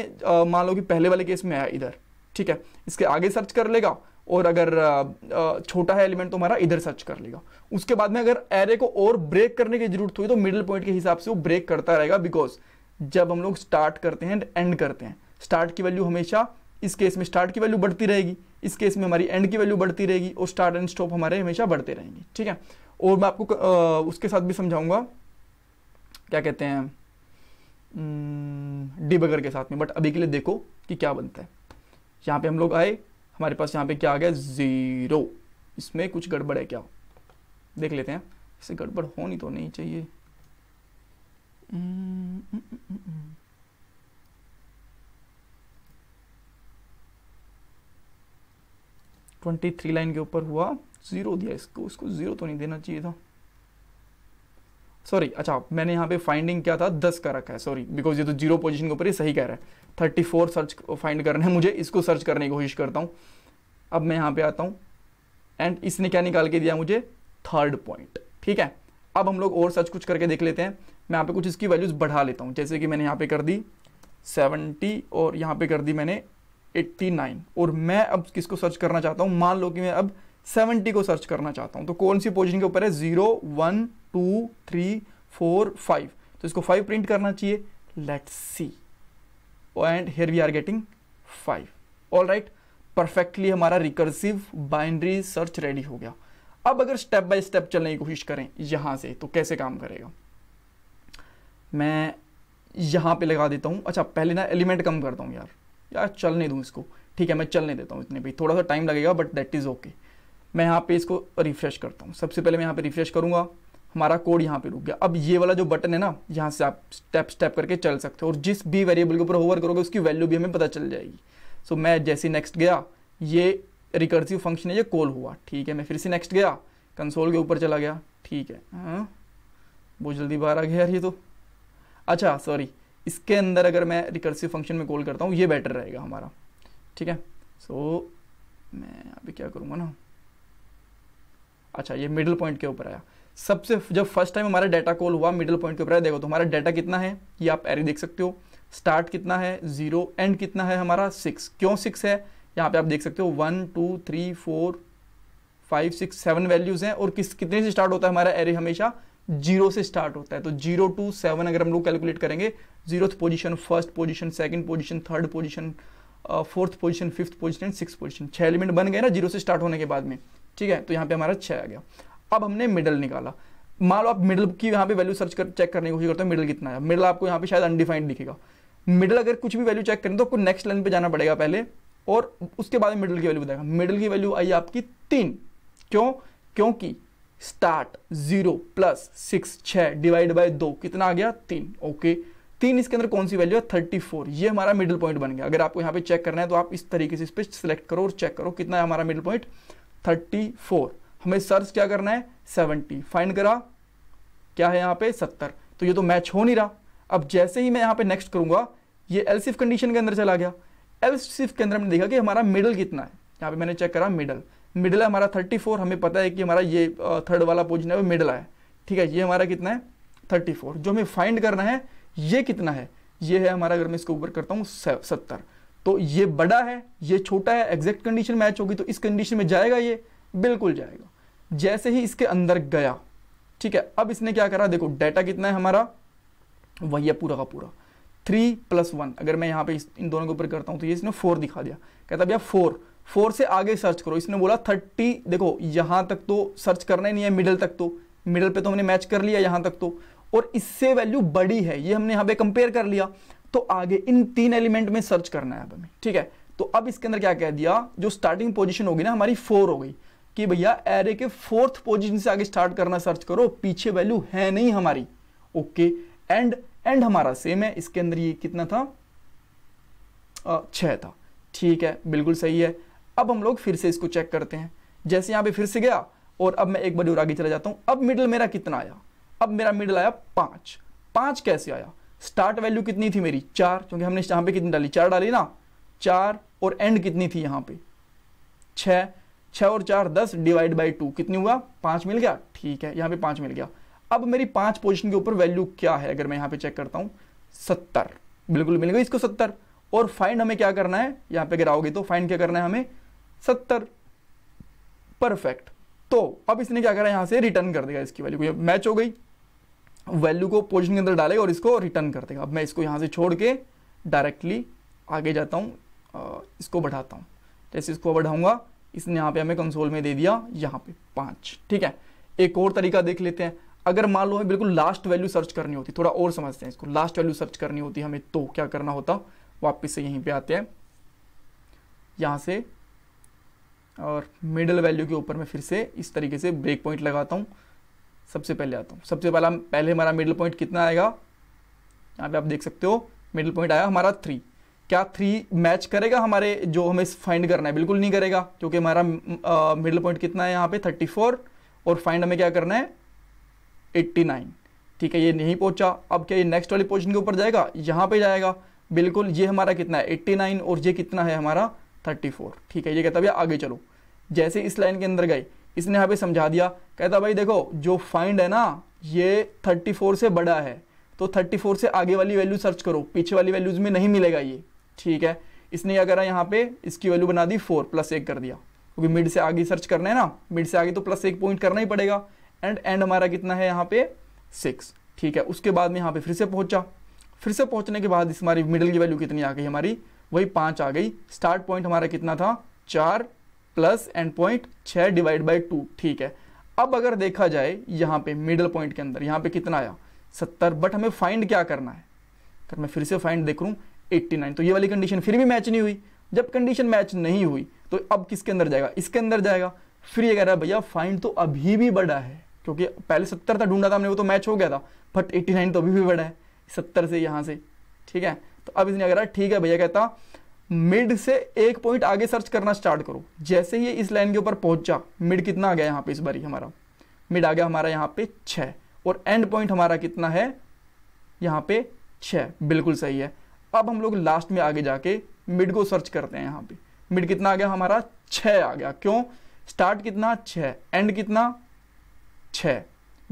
मान लो कि पहले वाले केस में आया इधर ठीक है इसके आगे सर्च कर लेगा और अगर छोटा है एलिमेंट तो हमारा इधर सर्च कर लेगा उसके बाद में अगर एरे को और ब्रेक करने की जरूरत हुई तो मिडिल पॉइंट के हिसाब से वो ब्रेक करता रहेगा बिकॉज जब हम लोग स्टार्ट करते हैं एंड एंड करते हैं स्टार्ट की वैल्यू हमेशा इस केस में स्टार्ट की वैल्यू बढ़ती रहेगी इस केस में हमारी एंड की वैल्यू बढ़ती रहेगी और स्टार्ट एंड स्टॉप हमारे हमेशा बढ़ते रहेंगे ठीक है और मैं आपको उसके साथ भी समझाऊंगा क्या कहते हैं डिबगर के साथ में बट अभी के लिए देखो कि क्या बनता है यहाँ पे हम लोग आए हमारे पास यहाँ पे क्या आ गया ज़ीरो इसमें कुछ गड़बड़ है क्या देख लेते हैं इसे गड़बड़ होनी तो नहीं चाहिए ट्वेंटी थ्री लाइन के ऊपर हुआ जीरो दिया इसको उसको जीरो तो नहीं देना चाहिए था सॉरी अच्छा मैंने यहाँ पे फाइंडिंग क्या था दस का रखा है सॉरी बिकॉज ये तो जीरो पोजीशन के ऊपर ही सही कह रहा है थर्टी फोर सर्च फाइंड करना है मुझे इसको सर्च करने की कोशिश करता हूँ अब मैं यहाँ पे आता हूँ एंड इसने क्या निकाल के दिया मुझे थर्ड पॉइंट ठीक है अब हम लोग और सर्च कुछ करके देख लेते हैं मैं यहाँ पे कुछ इसकी वैल्यूज़ बढ़ा लेता हूँ जैसे कि मैंने यहाँ पे कर दी 70 और यहाँ पे कर दी मैंने 89 और मैं अब किसको सर्च करना चाहता हूँ मान लो कि मैं अब 70 को सर्च करना चाहता हूँ तो कौन सी पोजिशन के ऊपर है zero one two three four five तो इसको फाइव प्रिंट करना चाहिए let see and here we are getting five all right perfectly हमारा रिकर्सिव बाइंड्री सर्च रेडी हो गया अब अगर स्टेप बाय स्टेप चलने की कोशिश करें यहाँ से तो कैसे काम करेगा मैं यहाँ पे लगा देता हूँ अच्छा पहले ना एलिमेंट कम करता हूँ यार यार चलने दूँ इसको ठीक है मैं चलने देता हूँ इतने भी थोड़ा सा टाइम लगेगा बट दैट इज़ ओके मैं यहाँ पे इसको रिफ्रेश करता हूँ सबसे पहले मैं यहाँ पे रिफ्रेश करूँगा हमारा कोड यहाँ पे रुक गया अब ये वाला जो बटन है ना यहाँ से आप स्टेप स्टेप करके चल सकते हो और जिस भी वेरिएबल के ऊपर होवर करोगे उसकी वैल्यू भी हमें पता चल जाएगी सो मैं जैसे नेक्स्ट गया ये रिकर्सिव फंक्शन है ये कॉल हुआ ठीक है मैं फिर से नेक्स्ट गया कंसोल के ऊपर चला गया ठीक है हाँ बहुत जल्दी बाहर आ गया यार ये तो अच्छा सॉरी इसके अंदर अगर मैं रिकर्सिव फंक्शन में कॉल करता हूँ ये बेटर रहेगा हमारा ठीक है सो so, मैं अभी क्या करूँगा ना अच्छा ये मिडिल पॉइंट के ऊपर आया सबसे जब फर्स्ट टाइम हमारा डाटा कॉल हुआ मिडिल पॉइंट के ऊपर आया देखो तो हमारा डाटा कितना है ये आप एरे देख सकते हो स्टार्ट कितना है जीरो एंड कितना है हमारा सिक्स क्यों सिक्स है यहाँ पे आप देख सकते हो one two three four five six seven values हैं और किस कितने से स्टार्ट होता है हमारा एरे हमेशा जीरो से स्टार्ट होता है तो जीरो टू सेवन अगर हम लोग कैलकुलेट करेंगे zero position first position second position third position fourth position fifth and six position छह एलिमेंट बन गए ना जीरो से स्टार्ट होने के बाद में ठीक है तो यहाँ पे हमारा छह आ गया अब हमने मिडल निकाला मान लो आप मिडल की यहाँ पे वैल्यू सर्च कर चेक करने की कोशिश करते हो मिडल कितना है मिडल आपको यहाँ पे शायद अनडिफाइंड दिखेगा मिडल अगर कुछ भी वैल्यू चेक करें तो आपको नेक्स्ट लाइन पे जाना पड़ेगा पहले और उसके बाद मिडल की वैल्यू बताएगा मिडल की वैल्यू आई आपकी तीन क्यों क्योंकि स्टार्ट जीरो प्लस सिक्स छ डिवाइड बाय दो कितना आ गया तीन ओके तीन इसके अंदर कौन सी वैल्यू है थर्टी फोर ये हमारा मिडिल पॉइंट बन गया अगर आपको यहाँ पे चेक करना है तो आप इस तरीके से इस पर सिलेक्ट करो और चेक करो कितना है हमारा मिडिल पॉइंट थर्टी फोर हमें सर्च क्या करना है सेवनटी फाइंड करा क्या है यहाँ पे सत्तर तो ये तो मैच हो नहीं रहा अब जैसे ही मैं यहाँ पे नेक्स्ट करूंगा ये सिफ कंडीशन के अंदर चला गया एलसिफ के अंदर हमने देखा कि हमारा मिडल कितना है यहाँ पे मैंने चेक करा मिडल मिडला हमारा 34 हमें पता है कि हमारा ये थर्ड वाला पोजिशन है वो मिडला है ठीक है ये हमारा कितना है 34 जो हमें फाइंड करना है ये कितना है ये है हमारा अगर मैं इसको ऊपर करता हूँ सत्तर तो ये बड़ा है ये छोटा है एग्जैक्ट कंडीशन मैच होगी तो इस कंडीशन में जाएगा ये बिल्कुल जाएगा जैसे ही इसके अंदर गया ठीक है अब इसने क्या करा देखो डाटा कितना है हमारा वही है पूरा का पूरा थ्री प्लस वन अगर मैं यहाँ पे इस, इन दोनों के ऊपर करता हूँ तो ये इसने फोर दिखा दिया कहता भैया फोर फोर से आगे सर्च करो इसने बोला थर्टी देखो यहां तक तो सर्च करना ही नहीं है मिडल तक तो मिडल पे तो हमने मैच कर लिया यहां तक तो और इससे वैल्यू बड़ी है ये हमने यहां पे कंपेयर कर लिया तो आगे इन तीन एलिमेंट में सर्च करना है अब हमें ठीक है तो अब इसके अंदर क्या कह दिया जो स्टार्टिंग पोजिशन होगी ना हमारी फोर हो गई कि भैया एरे के फोर्थ पोजिशन से आगे स्टार्ट करना सर्च करो पीछे वैल्यू है नहीं हमारी ओके एंड एंड हमारा सेम है इसके अंदर ये कितना था छः था ठीक है बिल्कुल सही है अब हम लोग फिर से इसको चेक करते हैं जैसे यहां पे फिर से गया और अब मैं एक बार और आगे चला जाता हूं अब मिडल मेरा कितना आया अब मेरा मिडल आया पांच पांच कैसे आया स्टार्ट वैल्यू कितनी थी मेरी चार क्योंकि हमने यहां पे कितनी डाली चार डाली ना चार और एंड कितनी थी यहां पे छ छ और चार दस डिवाइड बाई टू कितनी हुआ पांच मिल गया ठीक है यहाँ पे पांच मिल गया अब मेरी पांच पोजिशन के ऊपर वैल्यू क्या है अगर मैं यहां पे चेक करता हूँ सत्तर बिल्कुल मिल गई इसको सत्तर और फाइंड हमें क्या करना है यहां पे अगर आओगे तो फाइंड क्या करना है हमें सत्तर परफेक्ट तो अब इसने क्या करा यहां से रिटर्न कर देगा इसकी वैल्यू को मैच हो गई वैल्यू को पोजिशन के अंदर डालेगा और इसको रिटर्न कर देगा अब मैं इसको यहां से छोड़ के डायरेक्टली आगे जाता हूं इसको बढ़ाता हूं जैसे इसको बढ़ाऊंगा इसने यहां पे हमें कंसोल में दे दिया यहां पे पांच ठीक है एक और तरीका देख लेते हैं अगर मान लो हमें बिल्कुल लास्ट वैल्यू सर्च करनी होती थोड़ा और समझते हैं इसको लास्ट वैल्यू सर्च करनी होती हमें तो क्या करना होता वापिस से यहीं पर आते हैं यहां से और मिडल वैल्यू के ऊपर मैं फिर से इस तरीके से ब्रेक पॉइंट लगाता हूँ सबसे पहले आता हूँ सबसे पहला पहले हमारा मिडल पॉइंट कितना आएगा यहाँ पे आप देख सकते हो मिडल पॉइंट आया हमारा थ्री क्या थ्री मैच करेगा हमारे जो हमें फाइंड करना है बिल्कुल नहीं करेगा क्योंकि हमारा मिडल पॉइंट कितना है यहाँ पे थर्टी फोर और फाइंड हमें क्या करना है एट्टी नाइन ठीक है ये नहीं पहुँचा अब क्या ये नेक्स्ट वाली पोजिशन के ऊपर जाएगा यहाँ पर जाएगा बिल्कुल ये हमारा कितना है एट्टी नाइन और ये कितना है हमारा थर्टी फोर ठीक है ये कहता भैया आगे चलो जैसे इस लाइन के अंदर गए इसने यहाँ पे समझा दिया कहता भाई देखो जो फाइंड है ना ये थर्टी फोर से बड़ा है तो थर्टी फोर से आगे वाली वैल्यू सर्च करो पीछे वाली वैल्यूज में नहीं मिलेगा ये ठीक है इसने क्या करा यहाँ पे इसकी वैल्यू बना दी फोर प्लस एक कर दिया क्योंकि मिड से आगे सर्च करना है ना मिड से आगे तो प्लस एक पॉइंट करना ही पड़ेगा एंड एंड हमारा कितना है यहाँ पे सिक्स ठीक है उसके बाद में यहाँ पे फिर से पहुंचा फिर से पहुंचने के बाद इस हमारी मिडल की वैल्यू कितनी आ गई हमारी वही पांच आ गई स्टार्ट पॉइंट हमारा कितना था चार प्लस एंड पॉइंट छह डिवाइड बाई टू ठीक है अब अगर देखा जाए यहां पे मिडल पॉइंट के अंदर यहां पे कितना आया सत्तर बट हमें फाइंड क्या करना है अगर मैं फिर से फाइंड देख लूँ एट्टी नाइन तो ये वाली कंडीशन फिर भी मैच नहीं हुई जब कंडीशन मैच नहीं हुई तो अब किसके अंदर जाएगा इसके अंदर जाएगा फिर ये कह रहा है भैया फाइंड तो अभी भी बड़ा है क्योंकि पहले सत्तर था ढूंढा था हमने वो तो मैच हो गया था बट एट्टी नाइन तो अभी भी बड़ा है सत्तर से यहां से ठीक है तो अब इसने अगर ठीक है भैया कहता मिड से एक पॉइंट आगे सर्च करना स्टार्ट करो जैसे ही इस लाइन के ऊपर पहुंचा मिड कितना आ गया यहाँ पे इस बारी हमारा मिड आ गया हमारा यहाँ पे छ और एंड पॉइंट हमारा कितना है यहाँ पे छ बिल्कुल सही है अब हम लोग लास्ट में आगे जाके मिड को सर्च करते हैं यहाँ पे मिड कितना आ गया हमारा छ आ गया क्यों स्टार्ट कितना छ एंड कितना छ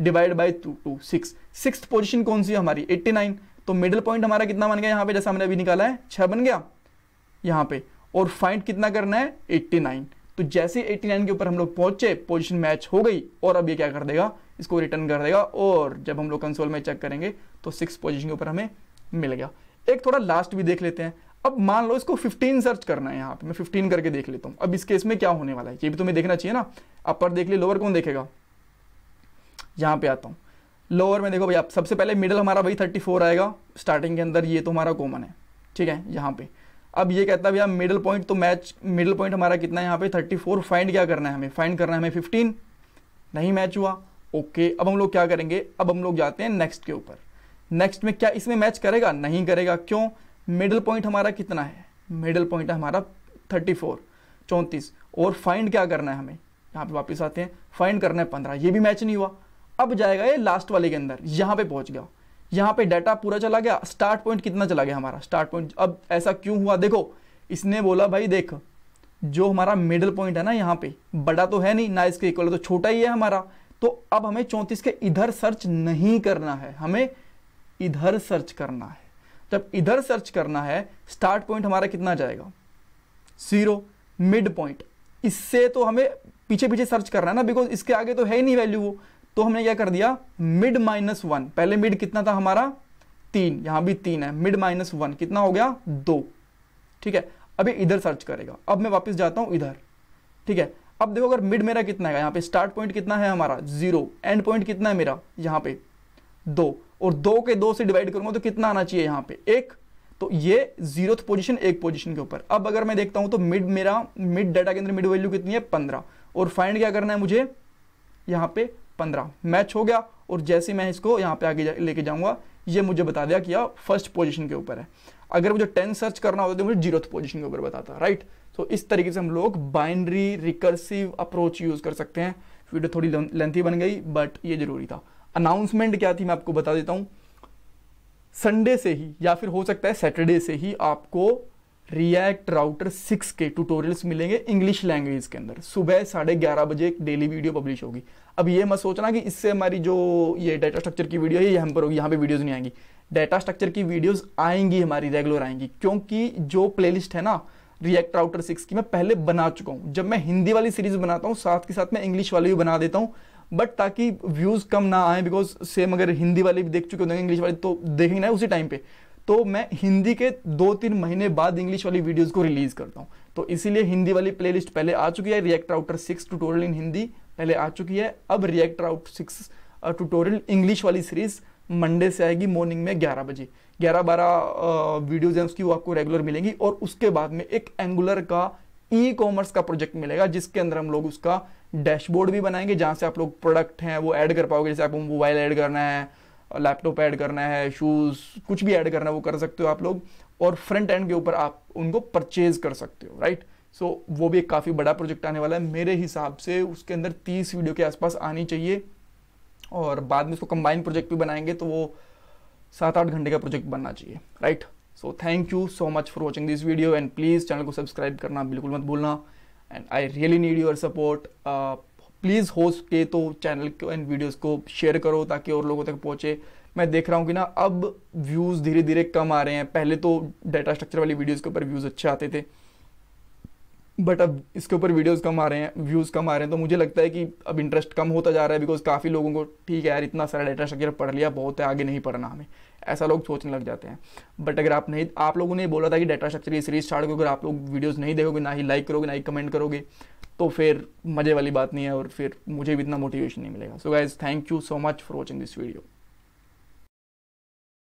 divide by two two six six position कौन सी है हमारी एट्टी नाइन तो मिडिल पॉइंट हमारा कितना बन गया यहाँ पे जैसा हमने अभी निकाला है छः बन गया यहाँ पे और फाइंड कितना करना है 89 तो जैसे 89 के ऊपर हम लोग पहुंचे पोजीशन मैच हो गई और अब ये क्या कर देगा इसको रिटर्न कर देगा और जब हम लोग कंसोल में चेक करेंगे तो सिक्स पोजिशन के ऊपर हमें मिल गया एक थोड़ा लास्ट भी देख लेते हैं अब मान लो इसको फिफ्टीन सर्च करना है यहाँ पर मैं फिफ्टीन करके देख लेता हूँ अब इस केस में क्या होने वाला है ये भी तुम्हें देखना चाहिए ना अपर देख लिए लोअर कौन देखेगा यहाँ पे आता हूँ लोअर में देखो भैया सबसे पहले मिडल हमारा वही थर्टी फोर आएगा स्टार्टिंग के अंदर ये तो हमारा कॉमन है ठीक है यहाँ पे अब ये कहता है भैया मिडल पॉइंट तो मैच मिडल पॉइंट हमारा कितना है यहाँ पे थर्टी फोर फाइंड क्या करना है हमें फाइंड करना है हमें फिफ्टीन नहीं मैच हुआ ओके अब हम लोग क्या करेंगे अब हम लोग जाते हैं नेक्स्ट के ऊपर नेक्स्ट में क्या इसमें मैच करेगा नहीं करेगा क्यों मिडल पॉइंट हमारा कितना है मिडल पॉइंट हमारा थर्टी फोर चौंतीस और फाइंड क्या करना है हमें यहाँ पे वापस आते हैं फाइंड करना है पंद्रह ये भी मैच नहीं हुआ अब जाएगा ये लास्ट वाले के अंदर यहां पे पहुंच गया यहां पे डाटा पूरा चला गया स्टार्ट पॉइंट कितना चला गया हमारा स्टार्ट पॉइंट अब ऐसा क्यों हुआ देखो इसने बोला भाई देख जो हमारा मिडल पॉइंट है ना यहां पे बड़ा तो है नहीं ना इसके इक्वल तो छोटा ही है हमारा तो अब हमें चौंतीस के इधर सर्च नहीं करना है हमें इधर सर्च करना है जब इधर सर्च करना है स्टार्ट पॉइंट हमारा कितना जाएगा जीरो मिड पॉइंट इससे तो हमें पीछे पीछे सर्च करना है ना बिकॉज इसके आगे तो है ही नहीं वैल्यू वो तो हमने क्या कर दिया मिड माइनस वन पहले मिड कितना था हमारा तीन यहां भी तीन है मिड माइनस वन कितना हो गया दो ठीक है अभी इधर सर्च करेगा अब मैं वापस जाता हूं इधर ठीक है अब देखो अगर मिड मेरा कितना है यहां पे स्टार्ट पॉइंट कितना है हमारा जीरो एंड पॉइंट कितना है मेरा यहां पे दो और दो के दो से डिवाइड करूंगा तो कितना आना चाहिए यहां पे एक तो ये जीरो पोजीशन एक पोजीशन के ऊपर अब अगर मैं देखता हूं तो मिड मेरा मिड डाटा के अंदर मिड वैल्यू कितनी है पंद्रह और फाइंड क्या करना है मुझे यहां पे पंद्रह मैच हो गया और जैसे मैं इसको यहाँ पे आगे लेके जाऊंगा ये मुझे बता दिया कि यह फर्स्ट पोजिशन के ऊपर है अगर मुझे टेन सर्च करना होता तो मुझे जीरो पोजिशन के ऊपर बताता राइट तो इस तरीके से हम लोग बाइनरी रिकर्सिव अप्रोच यूज़ कर सकते हैं वीडियो थोड़ी लेंथी बन गई बट ये जरूरी था अनाउंसमेंट क्या थी मैं आपको बता देता हूं संडे से ही या फिर हो सकता है सैटरडे से ही आपको रिएक्ट राउटर सिक्स के ट्यूटोरियल्स मिलेंगे इंग्लिश लैंग्वेज के अंदर सुबह साढ़े ग्यारह बजे एक डेली वीडियो पब्लिश होगी अब ये मत सोचना कि इससे हमारी जो ये डाटा स्ट्रक्चर की वीडियो है ये हम पर होगी यहाँ पे वीडियोज़ नहीं आएंगी डाटा स्ट्रक्चर की वीडियोज़ आएंगी हमारी रेगुलर आएंगी क्योंकि जो प्लेलिस्ट है ना रिएक्ट राउटर सिक्स की मैं पहले बना चुका हूँ जब मैं हिंदी वाली सीरीज़ बनाता हूँ साथ के साथ मैं इंग्लिश वाली भी बना देता हूँ बट ताकि व्यूज़ कम ना आए बिकॉज सेम अगर हिंदी वाले भी देख चुके होंगे इंग्लिश वाले तो देखेंगे ना उसी टाइम पे तो मैं हिंदी के दो तीन महीने बाद इंग्लिश वाली वीडियोज़ को रिलीज़ करता हूँ तो इसीलिए हिंदी वाली प्लेलिस्ट पहले आ चुकी है React Router six tutorial in Hindi पहले आ चुकी है अब रिएक्टर आउट सिक्स टूटोरियल इंग्लिश वाली सीरीज़ मंडे से आएगी मॉर्निंग में ग्यारह बजे ग्यारह बारह वीडियोज हैं उसकी वो आपको रेगुलर मिलेंगी और उसके बाद में एक एंगुलर का ई कॉमर्स का प्रोजेक्ट मिलेगा जिसके अंदर हम लोग उसका डैशबोर्ड भी बनाएंगे जहाँ से आप लोग प्रोडक्ट हैं वो ऐड कर पाओगे जैसे आपको मोबाइल ऐड करना है लैपटॉप ऐड करना है शूज़ कुछ भी ऐड करना है वो कर सकते हो आप लोग और फ्रंट एंड के ऊपर आप उनको परचेज कर सकते हो राइट सो so, वो भी एक काफ़ी बड़ा प्रोजेक्ट आने वाला है मेरे हिसाब से उसके अंदर तीस वीडियो के आसपास आनी चाहिए और बाद में उसको कंबाइन प्रोजेक्ट भी बनाएंगे तो वो सात आठ घंटे का प्रोजेक्ट बनना चाहिए right so thank you so much for watching this video and please channel को सब्सक्राइब करना बिल्कुल मत भूलना and I really need your support please हो सके तो चैनल को एंड वीडियोस को शेयर करो ताकि और लोगों तक पहुँचे मैं देख रहा हूँ कि ना अब व्यूज़ धीरे धीरे कम आ रहे हैं पहले तो डाटा स्ट्रक्चर वाली वीडियोज़ के ऊपर व्यूज़ अच्छे आते थे बट अब इसके ऊपर वीडियोज़ कम आ रहे हैं व्यूज़ कम आ रहे हैं तो मुझे लगता है कि अब इंटरेस्ट कम होता जा रहा है बिकॉज काफ़ी लोगों को ठीक है यार इतना सारा डेटा स्ट्रक्चर पढ़ लिया बहुत है आगे नहीं पढ़ना हमें ऐसा लोग सोचने लग जाते हैं बट अगर आप नहीं आप लोगों ने बोला था कि डेटा स्ट्रक्चर की सीरीज स्टार्ट करोगे अगर आप लोग वीडियोज़ नहीं देखोगे ना ही लाइक करोगे ना ही कमेंट करोगे तो फिर मज़े वाली बात नहीं है और फिर मुझे भी इतना मोटिवेशन नहीं मिलेगा so guys thank you so much for watching this video